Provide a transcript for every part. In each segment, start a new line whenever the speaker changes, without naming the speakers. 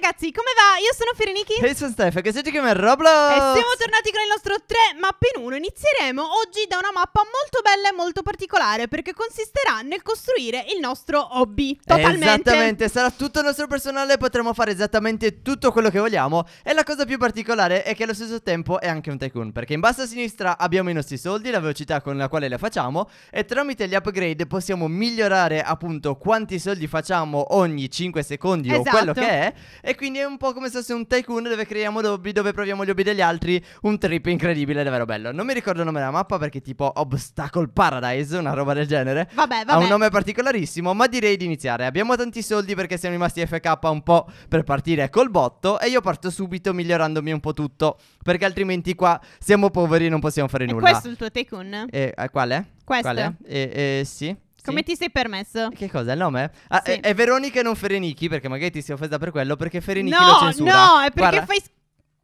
ragazzi, come va? Io sono Fereniki E hey, sono
Stef, che siete chiamati Roblox. E siamo
tornati con il nostro 3 mappe in 1. Inizieremo oggi da una mappa molto bella e molto particolare perché consisterà nel costruire il nostro hobby. Totalmente. Esattamente,
sarà tutto il nostro personale, potremo fare esattamente tutto quello che vogliamo. E la cosa più particolare è che allo stesso tempo è anche un tycoon perché in basso a sinistra abbiamo i nostri soldi, la velocità con la quale la facciamo e tramite gli upgrade possiamo migliorare appunto quanti soldi facciamo ogni 5 secondi esatto. o quello esatto. che è e quindi è un po' come se fosse un tycoon dove creiamo lobby, dove proviamo gli hobby degli altri. Un trip incredibile, davvero bello. Non mi ricordo il nome della mappa perché tipo Obstacle Paradise, una roba del genere.
Vabbè, vabbè. Ha un nome
particolarissimo, ma direi di iniziare. Abbiamo tanti soldi perché siamo rimasti FK un po' per partire col botto. E io parto subito migliorandomi un po' tutto. Perché altrimenti qua siamo poveri e non possiamo fare e nulla. Questo è il
tuo tycoon? E,
eh, eh, quale? Questo. Quale? Eh, eh, sì. Come ti
sei permesso?
Che cosa? Il nome? Ah, sì. è, è, Veronica e non Ferenichi, perché magari ti sei offesa per quello, perché Ferenichi no, lo censura. No, no, è perché Guarda. fai...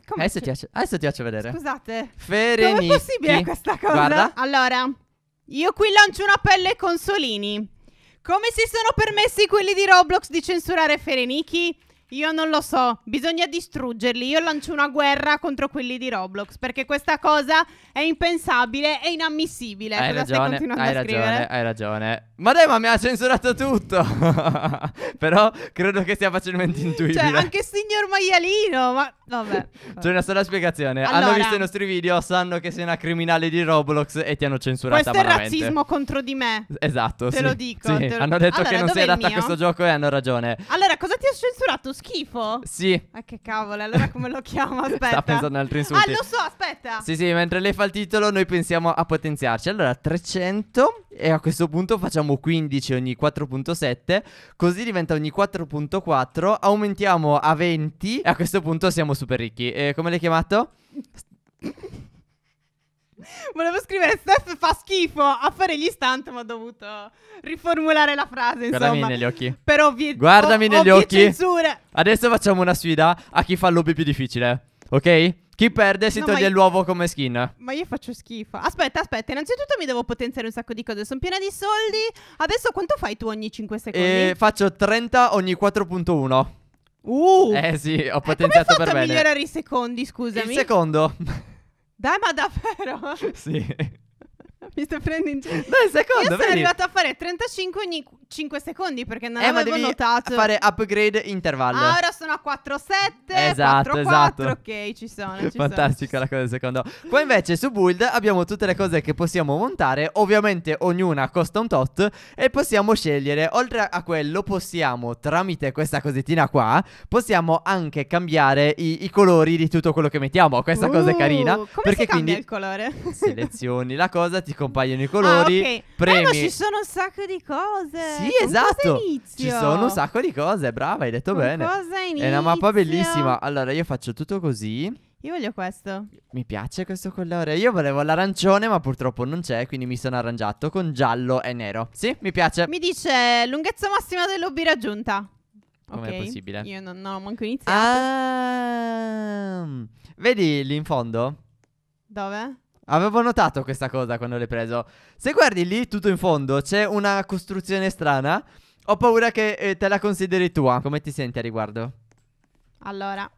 Come adesso, ti faccio, adesso ti faccio vedere. Scusate. Ferenichi. Com'è possibile questa cosa? Guarda.
Allora, io qui lancio una pelle con Solini. Come si sono permessi quelli di Roblox di censurare Ferenichi? Io non lo so, bisogna distruggerli. Io lancio una guerra contro quelli di Roblox perché questa cosa è impensabile e inammissibile. Hai cosa ragione, hai ragione,
hai ragione. Ma dai, ma mi ha censurato tutto. Però credo che sia facilmente cioè, intuibile. Cioè, anche
signor maialino, ma Vabbè.
C'è una sola spiegazione. Allora, Hanno visto i nostri video, sanno che sei una criminale di Roblox e ti hanno censurato. Questo veramente. è razzismo
contro di me.
Esatto, Te sì. lo dico. Sì. Te lo... Hanno detto allora, che non sei adatta a questo gioco e hanno ragione.
Allora, cosa ti ha censurato? Schifo? Sì. Ma che cavolo, allora come lo chiamo? Aspetta. Sta pensando ad altri ah, insulti. Ah, lo so, aspetta. Sì,
sì, mentre lei fa il titolo noi pensiamo a potenziarci. Allora, 300 e a questo punto facciamo 15 ogni 4.7, così diventa ogni 4.4, aumentiamo a 20 e a questo punto siamo super ricchi. E come l'hai chiamato?
Volevo scrivere Steph fa schifo a fare gli stunt, ma ho dovuto riformulare la frase. Insomma, Guardami negli
occhi. Per ovvi- Guardami o- negli occhi. Censure. Adesso facciamo una sfida a chi fa il lobby più difficile. Ok? Chi perde si no, toglie io... l'uovo come skin.
Ma io faccio schifo. Aspetta, aspetta. Innanzitutto mi devo potenziare un sacco di cose. Sono piena di soldi. Adesso quanto fai tu ogni 5 eh, secondi? Eh,
faccio 30 ogni 4.1. Uh! Eh sì, ho eh, potenziato eh, per bene. Come hai fatto a migliorare
i secondi, scusami? Il secondo. Dai, ma davvero? sì. Mi stai prendendo in giro.
Dai, secondo, Io vedi? sono arrivato
a fare 35 ogni 5 secondi perché non eh, avevo ma
notato. fare upgrade intervallo. Ah, ora
sono a 4-7. Esatto, 4, esatto. 4, ok, ci sono. Ci Fantastica
sono. la cosa del secondo. Poi invece su build abbiamo tutte le cose che possiamo montare. Ovviamente ognuna costa un tot. E possiamo scegliere. Oltre a quello, possiamo tramite questa cosettina qua, possiamo anche cambiare i, i colori di tutto quello che mettiamo. Questa uh, cosa è uh, carina. Come perché si quindi il colore? selezioni la cosa, ti compaiono i colori. Ah, okay. Premi. Eh, ma ci sono
un sacco di cose. Sì, Con esatto. Ci sono un sacco
di cose, brava, hai detto Con bene. Cosa inizio? È una mappa bellissima. Allora, io faccio tutto così.
Io voglio questo.
Mi piace questo colore. Io volevo l'arancione, ma purtroppo non c'è, quindi mi sono arrangiato con giallo e nero. Sì, mi piace. Mi
dice lunghezza massima del lobby raggiunta. Come okay. è possibile? Io non, non ho manco iniziato.
Ah, vedi lì in fondo? Dove? Avevo notato questa cosa quando l'hai preso. Se guardi lì, tutto in fondo, c'è una costruzione strana. Ho paura che eh, te la consideri tua. Come ti senti a riguardo?
Allora,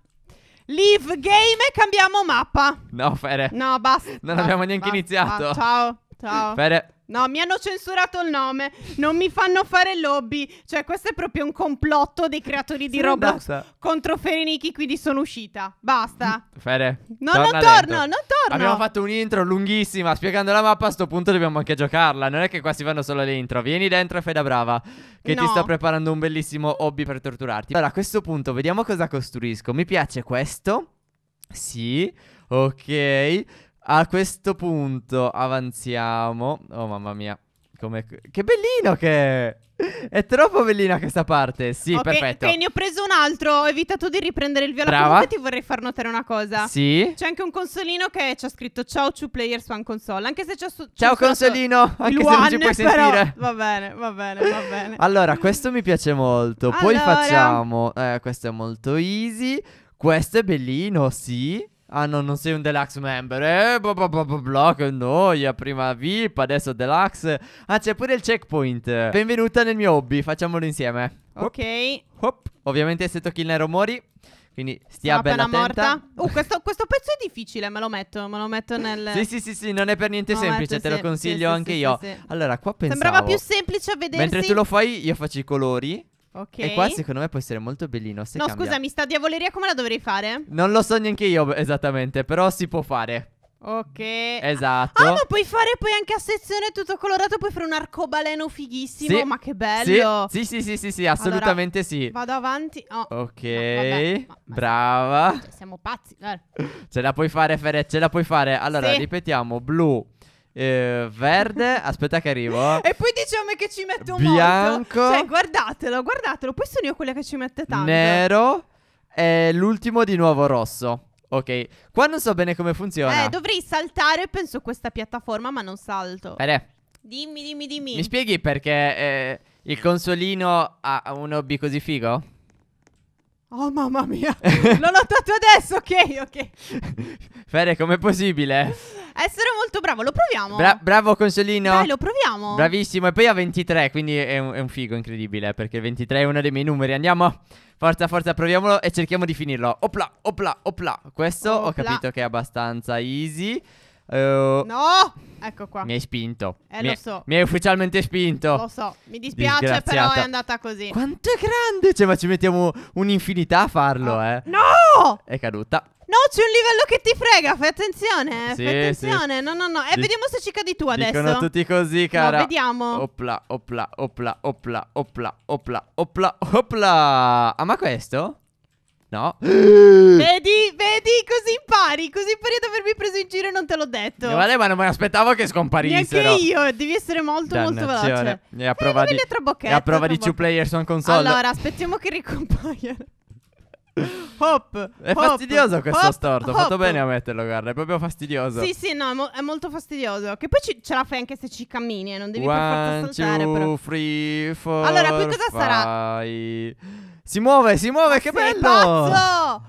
leave game e cambiamo mappa.
No, Fere. No,
basta. Non basta, abbiamo neanche basta, iniziato. Basta, ciao. Ciao. Fere. No, mi hanno censurato il nome, non mi fanno fare lobby. Cioè, questo è proprio un complotto dei creatori di Roblox contro Ferenichi, quindi sono uscita. Basta.
Fede. No, non torno, dentro. non torno. Abbiamo fatto un'intro lunghissima spiegando la mappa, a sto punto dobbiamo anche giocarla. Non è che qua si fanno solo le intro. Vieni dentro, e fai da Brava, che no. ti sto preparando un bellissimo hobby per torturarti. Allora, a questo punto, vediamo cosa costruisco. Mi piace questo. Sì. Ok. A questo punto avanziamo. Oh mamma mia. Come... Che bellino che è! È troppo bellina questa parte. Sì, okay, perfetto. Ok, ne
ho preso un altro. Ho evitato di riprendere il viola. Brava. Comunque ti vorrei far notare una cosa. Sì. C'è anche un consolino che c'ha scritto Ciao two players one console. Anche se c'è su- Ciao consolino, anche se non ci puoi però... sentire. Va bene, va bene, va
bene. allora, questo mi piace molto. Allora... Poi facciamo eh, questo è molto easy. Questo è bellino, sì. Ah no, non sei un deluxe member. Eh, bla bla che noia. Prima VIP, adesso deluxe. Ah, c'è pure il checkpoint. Benvenuta nel mio hobby, facciamolo insieme. Ok. Hop. Ovviamente se tocchi il nero mori. Quindi stia Sono bella attenta. morta.
Uh, questo, questo, pezzo è difficile, me lo metto, me lo metto nel... sì, sì, sì,
sì, non è per niente semplice, metto, te lo consiglio sì, anche sì, io. Allora, qua pensavo... Sembrava più
semplice a vedersi... Mentre tu lo
fai, io faccio i colori. Ok. E qua secondo me può essere molto bellino. Se no, cambia.
mi sta diavoleria come la dovrei fare?
Non lo so neanche io esattamente, però si può fare. Ok. Esatto. Ah, ma
puoi fare poi anche a sezione tutto colorato, puoi fare un arcobaleno fighissimo. Sì. Ma che bello.
Sì, sì, sì, sì, sì, sì assolutamente allora, sì.
Vado avanti. Oh.
Ok. No, ma, ma Brava. Cioè,
siamo pazzi. Dai.
Ce la puoi fare, Fere, ce la puoi fare. Allora, sì. ripetiamo, blu, eh, verde, aspetta che arrivo.
e poi dice che ci metto un Bianco. Molto. Cioè, guardatelo, guardatelo. Poi sono io quella che ci mette tanto. Nero.
E l'ultimo di nuovo rosso. Ok, qua non so bene come funziona. Eh,
dovrei saltare, penso, questa piattaforma, ma non salto. Bene. Dimmi, dimmi, dimmi. Mi
spieghi perché eh, il consolino ha un hobby così figo?
Oh mamma mia, l'ho notato adesso, ok, ok.
Fede, com'è possibile?
Essere molto bravo, lo proviamo. Bra-
bravo Consolino. Dai, lo
proviamo. Bravissimo.
E poi a 23, quindi è un, è un figo incredibile, eh, perché 23 è uno dei miei numeri. Andiamo. Forza, forza, proviamolo e cerchiamo di finirlo. Opla, opla, opla. Questo opla. ho capito che è abbastanza easy. Uh,
no! Ecco qua. Mi hai
spinto. Eh, mi lo so. È, mi hai ufficialmente spinto. Lo
so. Mi dispiace, però è andata così. Quanto è
grande! Cioè, ma ci mettiamo un'infinità a farlo, oh. eh.
No!
È caduta.
No, c'è un livello che ti frega, fai attenzione. Sì, fai attenzione. Sì. No, no, no. E eh, vediamo se ci cadi tu adesso. Dicono tutti
così, cara. No, vediamo. Opla, opla, opla, opla, opla, opla, opla, opla. Ah, ma questo? No. Vedi,
vedi, così impari. Così impari ad avermi preso in giro e non te l'ho detto. Eh, vale,
ma non mi aspettavo che scomparissero. Neanche io,
devi essere molto, Dannazione. molto veloce.
Eh, e a prova eh, di, a prova di two player su console. Allora,
aspettiamo che ricompaiano. Hop, è hop, fastidioso questo hop, storto. Ho fatto bene a
metterlo, guarda. È proprio fastidioso. Sì,
sì, no, è, mo- è molto fastidioso. Che poi ci- ce la fai anche se ci cammini e eh, non devi One, per
saltare. Two, però. Three, four, allora, qui cosa five. sarà? Si muove, si muove, Ma che bello! Pazzo!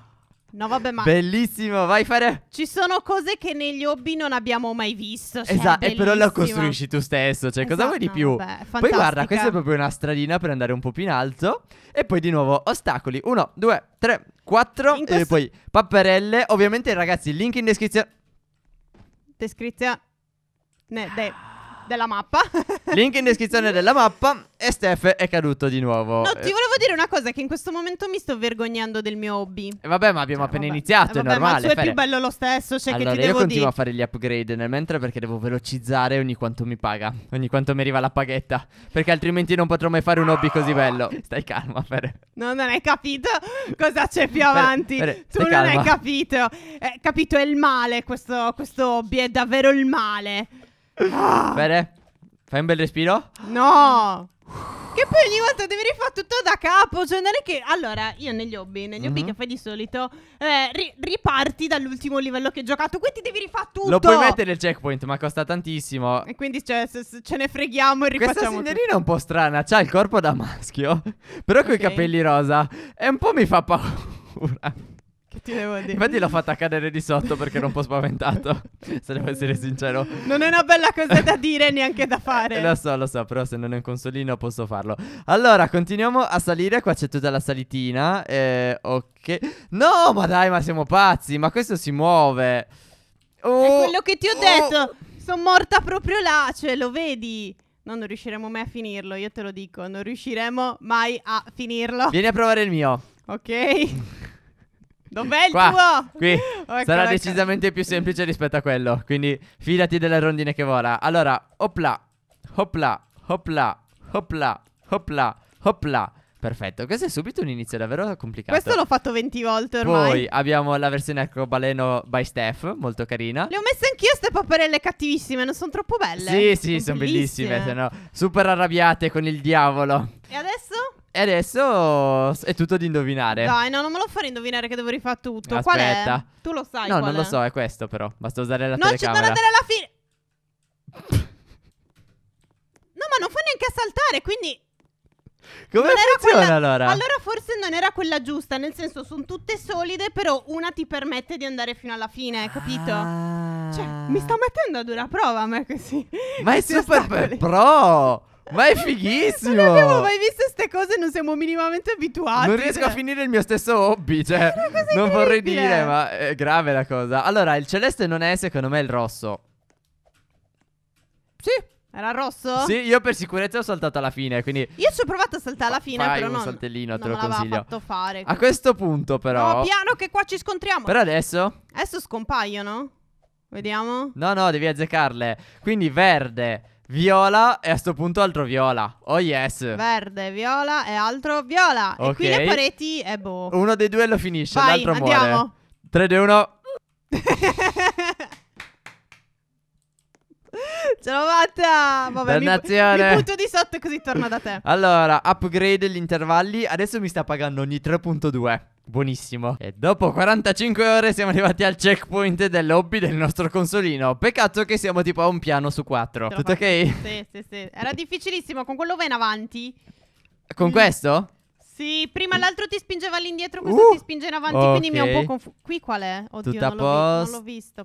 No, vabbè, ma. Bellissimo, vai fare.
Ci sono cose che negli hobby non abbiamo mai visto. Cioè, esatto, però lo costruisci
tu stesso. Cioè, esatto, cosa vuoi di esatto, più? Vabbè, poi guarda, questa è proprio una stradina per andare un po' più in alto. E poi di nuovo ostacoli. Uno, due, tre, quattro. Questo... E poi papperelle. Ovviamente, ragazzi, link in descrizione.
Descrizione. Ne, de- della mappa.
Link in descrizione della mappa. E Steph è caduto di nuovo. No, ti
volevo dire una cosa: che in questo momento mi sto vergognando del mio hobby. E eh,
vabbè, ma abbiamo cioè, appena vabbè. iniziato. vabbè, è normale. Ma il suo è più bello
lo stesso. Cioè, allora, che ti io continuo dire. a
fare gli upgrade nel mentre perché devo velocizzare ogni quanto mi paga. Ogni quanto mi arriva la paghetta. Perché altrimenti non potrò mai fare un hobby così bello. Stai calmo, Fere.
No, non hai capito cosa c'è più avanti. Fere, Fere, tu non calma. hai capito. Eh, capito, è il male. Questo, questo hobby è davvero il male. Ah.
Bene, fai un bel respiro.
No. Che poi ogni volta devi rifare tutto da capo. Cioè, non è che. Allora, io negli hobby, negli hobby mm -hmm. che fai di solito, eh, ri riparti dall'ultimo livello che hai giocato. Quindi devi rifare tutto. Lo puoi mettere
il checkpoint, ma costa tantissimo.
E quindi cioè, se, ce ne freghiamo e rifacciamo. Questa signorina
è un po' strana. C'ha il corpo da maschio, però okay. con i capelli rosa. E un po' mi fa paura
ti devo dire. Infatti
l'ho fatta cadere di sotto perché ero un po' spaventato, se devo essere sincero.
Non è una bella cosa da dire neanche da fare. lo
so, lo so, però se non è un consolino posso farlo. Allora, continuiamo a salire, qua c'è tutta la salitina. Eh, ok. No, ma dai, ma siamo pazzi, ma questo si muove.
Oh, è quello che ti ho detto. Oh. Sono morta proprio là, cioè lo vedi. No, non riusciremo mai a finirlo, io te lo dico, non riusciremo mai a finirlo. Vieni a
provare il mio.
Ok. Dov'è il Qua, tuo? Qui oh, sarà decisamente
più semplice rispetto a quello. Quindi fidati della rondine che vola. Allora, hopla, hopla, hopla, hopla, hopla, hopla. Perfetto, questo è subito un inizio davvero complicato. Questo l'ho
fatto 20 volte ormai. Poi
abbiamo la versione acrobaleno by Steph, molto carina. Le
ho messe anch'io queste paperelle cattivissime, non sono troppo belle. Sì, sì,
sono, sono bellissime, bellissime se super arrabbiate con il diavolo. E adesso? E adesso è tutto di indovinare. Dai,
no, non me lo fare indovinare che devo rifare tutto. Aspetta. Qual è? Tu lo sai. No, non è? lo so,
è questo però. Basta usare la non telecamera. Non ci sono delle
alla fine. no, ma non fa neanche a saltare, quindi...
Come non funziona quella... allora? Allora
forse non era quella giusta, nel senso sono tutte solide, però una ti permette di andare fino alla fine, capito? Ah. Cioè, mi sto ah. mettendo ad una prova a me così. Ma è super ostacoli.
pro! Ma è fighissimo! Non abbiamo mai
visto queste cose, non siamo minimamente abituati. Non riesco a cioè.
finire il mio stesso hobby, cioè. Non vorrei dire, ma è grave la cosa. Allora, il celeste non è, secondo me, il rosso.
Sì. Era rosso? Sì,
io per sicurezza ho saltato alla fine, quindi...
Io ci ho provato a saltare alla fine, Fai però un non... saltellino,
te lo consiglio. Non fatto fare. A questo punto, però... No, piano
che qua ci scontriamo. Per
adesso...
Adesso scompaiono. Vediamo.
No, no, devi azzeccarle. Quindi verde, Viola e a sto punto altro viola. Oh yes.
Verde, viola e altro viola. Ok. E qui le pareti è boh. Uno
dei due lo finisce, Vai, l'altro andiamo. muore. 3, 2, 1.
Ce l'ho fatta! Vabbè, Dannazione. Mi, mi butto di sotto così torno da te.
Allora, upgrade gli intervalli. Adesso mi sta pagando ogni 3.2. Buonissimo. E dopo 45 ore siamo arrivati al checkpoint del lobby del nostro consolino. Peccato che siamo tipo a un piano su 4 Tutto ok? Sì,
sì, sì. Era difficilissimo. Con quello va in avanti.
Con mm. questo?
Sì, prima l'altro ti spingeva all'indietro, questo uh, ti spinge in avanti, okay. quindi mi ha un po' confuso. Qui qual è? Oddio, Tutta non l'ho, vi- non l'ho visto.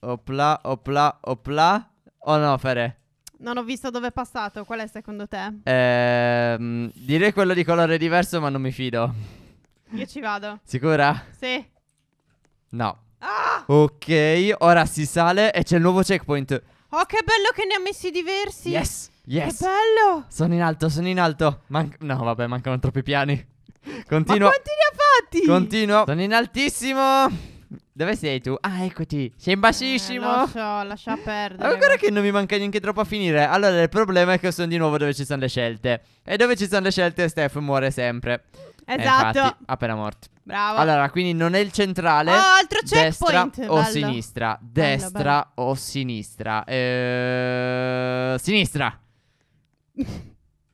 Opla, opla, opla o oh no, Fere?
Non ho visto dove è passato, qual è secondo te?
Ehm, direi quello di colore diverso, ma non mi fido.
Io ci vado.
Sicura? Sì. No. Ah! Ok, ora si sale e c'è il nuovo checkpoint.
Oh, che bello che ne ha messi diversi. Yes, yes. Che bello.
Sono in alto, sono in alto. Man- no, vabbè, mancano troppi piani. Continuo. Ma quanti ne ha fatti? Continuo. Sono in altissimo. Dove sei tu? Ah, eccoti. Sei in bassissimo. Eh, lo so,
lascia perdere. Ma guarda
che non mi manca neanche troppo a finire. Allora, il problema è che sono di nuovo dove ci sono le scelte. E dove ci sono le scelte, Steph muore sempre. Eh, esatto. infatti, appena morto. Bravo. Allora, quindi non è il centrale. Oh, altro checkpoint. Destra bello. o sinistra? Destra bello, bello. o sinistra? Eh... Sinistra.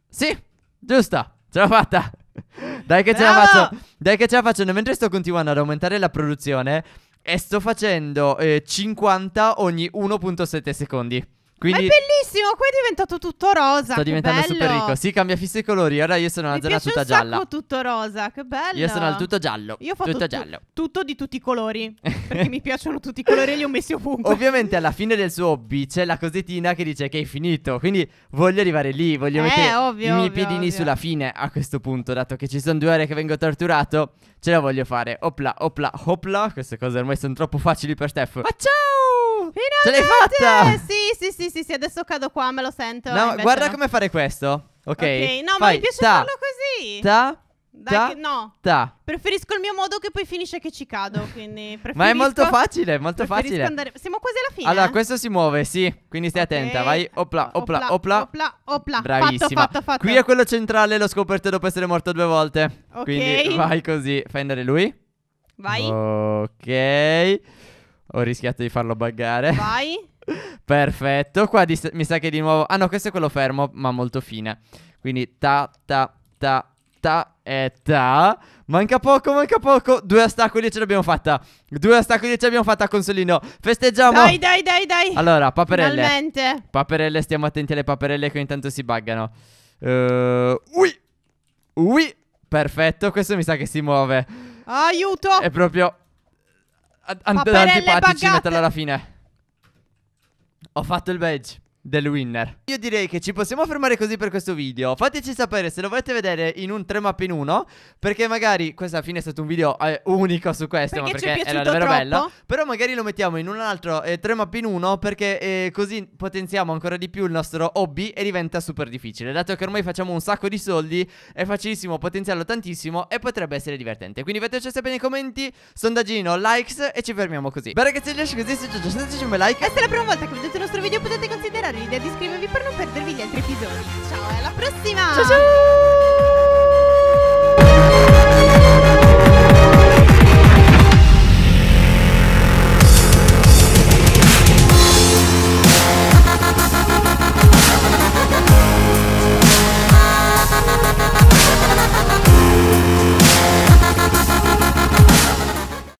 sì, giusto. Ce l'ho fatta. Dai che ce la faccio. Dai che ce la faccio. Mentre sto continuando ad aumentare la produzione e sto facendo eh, 50 ogni 1.7 secondi. Quindi... Ma è
bellissimo, qua è diventato tutto rosa. Sto diventando bello. super ricco.
Si cambia fissi i colori. Ora io sono una zona tutta un gialla. Io
tutto rosa, che bello. Io sono al tutto
giallo. Io ho fatto tutto, tu
tutto di tutti i colori.
perché mi piacciono tutti i colori e li ho messi ovunque. Ovviamente alla fine del suo hobby c'è la cosettina che dice che è finito. Quindi voglio arrivare lì, voglio eh, mettere ovvio, i miei ovvio, piedini ovvio. sulla fine a questo punto, dato che ci sono due ore che vengo torturato, ce la voglio fare. Opla, opla, opla. Queste cose ormai sono troppo facili per Steph. Ma
ciao! Ce l'hai fatta! Sì, sì, sì, sì, sì, adesso cado qua, me lo sento. No, guarda no. come
fare questo. Ok. okay. No, Fai. ma mi piace ta, farlo
così. Ta. Dai, ta, che, no. Ta. Preferisco il mio modo che poi finisce che ci cado. Quindi Ma è molto
facile, molto facile. Andare,
siamo quasi alla fine. Allora, eh. questo
si muove, sì. Quindi stai okay. attenta. Vai. Opla, opla, opla.
Opla, opla. Bravissima. Fatto, fatto, fatto. Qui è
quello centrale, l'ho scoperto dopo essere morto due volte. Ok. Quindi vai così. Fai andare lui. Vai. Ok. Ho rischiato di farlo buggare. Vai. Perfetto. Qua dis- mi sa che di nuovo... Ah no, questo è quello fermo, ma molto fine. Quindi ta, ta, ta, ta e ta. Manca poco, manca poco. Due ostacoli ce l'abbiamo fatta. Due ostacoli ce l'abbiamo fatta, consolino. Festeggiamo. Dai,
dai, dai, dai. Allora, paperelle. Finalmente.
Paperelle, stiamo attenti alle paperelle che ogni tanto si buggano. Uh, ui. Ui. Perfetto, questo mi sa che si muove.
Aiuto. È proprio antipatici, bagate.
metterla alla fine. Ho fatto il badge del winner Io direi che ci possiamo fermare così per questo video Fateci sapere se lo volete vedere in un 3 map in 1 Perché magari questo alla fine è stato un video eh, unico su questo Perché, perché era davvero troppo. bello Però magari lo mettiamo in un altro eh, 3 map in 1 Perché eh, così potenziamo ancora di più il nostro hobby E diventa super difficile Dato che ormai facciamo un sacco di soldi È facilissimo potenziarlo tantissimo E potrebbe essere divertente Quindi fateci sapere nei commenti Sondaggino, likes e ci fermiamo così Beh ragazzi lascio così se ci ho già un bel like E se è la prima volta
che vedete il nostro video potete considerare Florida ed iscrivetevi per non perdervi gli altri episodi. Ciao, alla prossima! Ciao ciao!